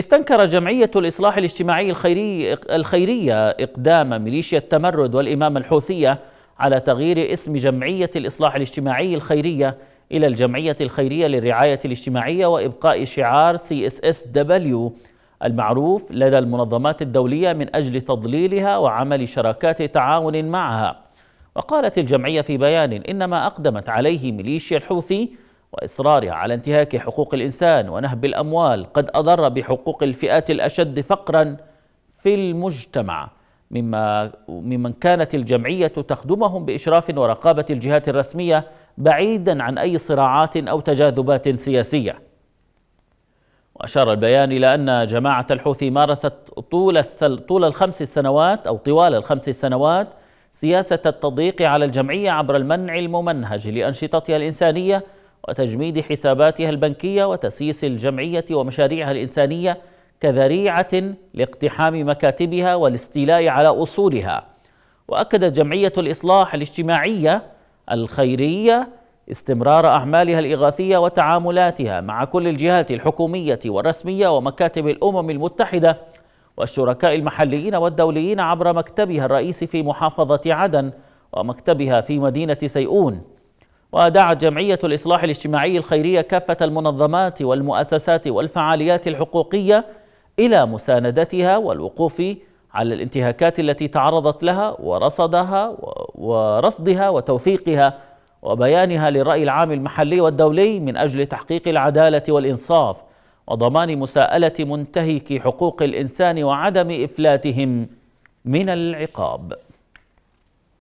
استنكر جمعية الإصلاح الاجتماعي الخيري الخيرية إقدام ميليشيا التمرد والإمام الحوثية على تغيير اسم جمعية الإصلاح الاجتماعي الخيرية إلى الجمعية الخيرية للرعاية الاجتماعية وإبقاء شعار CSSW المعروف لدى المنظمات الدولية من أجل تضليلها وعمل شراكات تعاون معها وقالت الجمعية في بيان إنما أقدمت عليه ميليشيا الحوثي واصرارها على انتهاك حقوق الانسان ونهب الاموال قد اضر بحقوق الفئات الاشد فقرا في المجتمع مما ممن كانت الجمعيه تخدمهم باشراف ورقابه الجهات الرسميه بعيدا عن اي صراعات او تجاذبات سياسيه. واشار البيان الى ان جماعه الحوثي مارست طول السل طول الخمس سنوات او طوال الخمس سنوات سياسه التضييق على الجمعيه عبر المنع الممنهج لانشطتها الانسانيه وتجميد حساباتها البنكية وتسييس الجمعية ومشاريعها الإنسانية كذريعة لاقتحام مكاتبها والاستيلاء على أصولها وأكدت جمعية الإصلاح الاجتماعية الخيرية استمرار أعمالها الإغاثية وتعاملاتها مع كل الجهات الحكومية والرسمية ومكاتب الأمم المتحدة والشركاء المحليين والدوليين عبر مكتبها الرئيسي في محافظة عدن ومكتبها في مدينة سيئون ودعت جمعية الإصلاح الاجتماعي الخيرية كافة المنظمات والمؤسسات والفعاليات الحقوقية إلى مساندتها والوقوف على الانتهاكات التي تعرضت لها ورصدها ورصدها وتوثيقها وبيانها للرأي العام المحلي والدولي من أجل تحقيق العدالة والإنصاف وضمان مساءلة منتهكي حقوق الإنسان وعدم إفلاتهم من العقاب